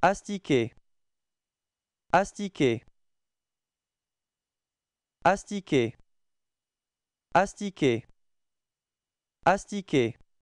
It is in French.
Astiquer. Astiquer. Astiquer. Astiquer. Astiquer.